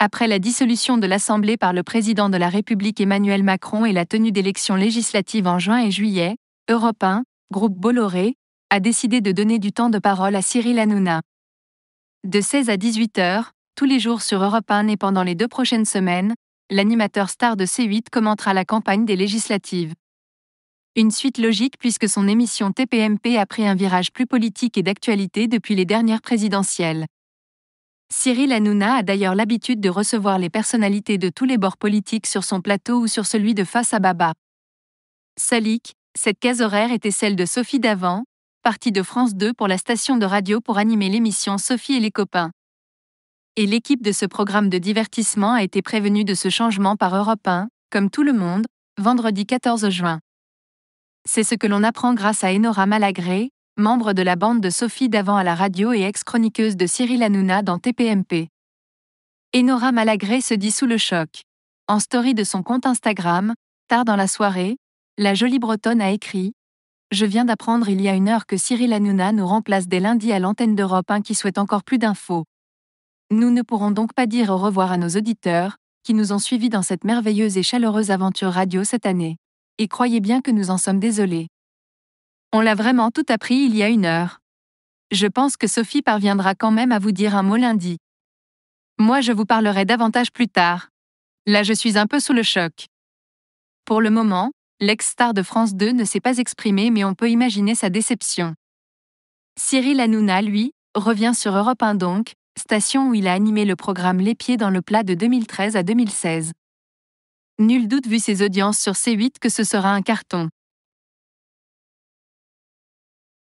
après la dissolution de l'Assemblée par le président de la République Emmanuel Macron et la tenue d'élections législatives en juin et juillet, Europe 1, groupe Bolloré, a décidé de donner du temps de parole à Cyril Hanouna. De 16 à 18 heures, tous les jours sur Europe 1 et pendant les deux prochaines semaines, l'animateur star de C8 commentera la campagne des législatives. Une suite logique puisque son émission TPMP a pris un virage plus politique et d'actualité depuis les dernières présidentielles. Cyril Hanouna a d'ailleurs l'habitude de recevoir les personnalités de tous les bords politiques sur son plateau ou sur celui de Face à Baba. Salik, cette case horaire était celle de Sophie Davant, partie de France 2 pour la station de radio pour animer l'émission Sophie et les copains. Et l'équipe de ce programme de divertissement a été prévenue de ce changement par Europe 1, comme tout le monde, vendredi 14 juin. C'est ce que l'on apprend grâce à Enora Malagré, membre de la bande de Sophie Davant à la radio et ex-chroniqueuse de Cyril Hanouna dans TPMP. Enora Malagré se dit sous le choc. En story de son compte Instagram, tard dans la soirée, la jolie Bretonne a écrit Je viens d'apprendre il y a une heure que Cyril Hanouna nous remplace dès lundi à l'antenne d'Europe 1 qui souhaite encore plus d'infos. Nous ne pourrons donc pas dire au revoir à nos auditeurs, qui nous ont suivis dans cette merveilleuse et chaleureuse aventure radio cette année. Et croyez bien que nous en sommes désolés. On l'a vraiment tout appris il y a une heure. Je pense que Sophie parviendra quand même à vous dire un mot lundi. Moi, je vous parlerai davantage plus tard. Là, je suis un peu sous le choc. Pour le moment, l'ex-star de France 2 ne s'est pas exprimé, mais on peut imaginer sa déception. Cyril Hanouna, lui, revient sur Europe 1 donc, station où il a animé le programme Les Pieds dans le plat de 2013 à 2016. Nul doute vu ses audiences sur C8 que ce sera un carton.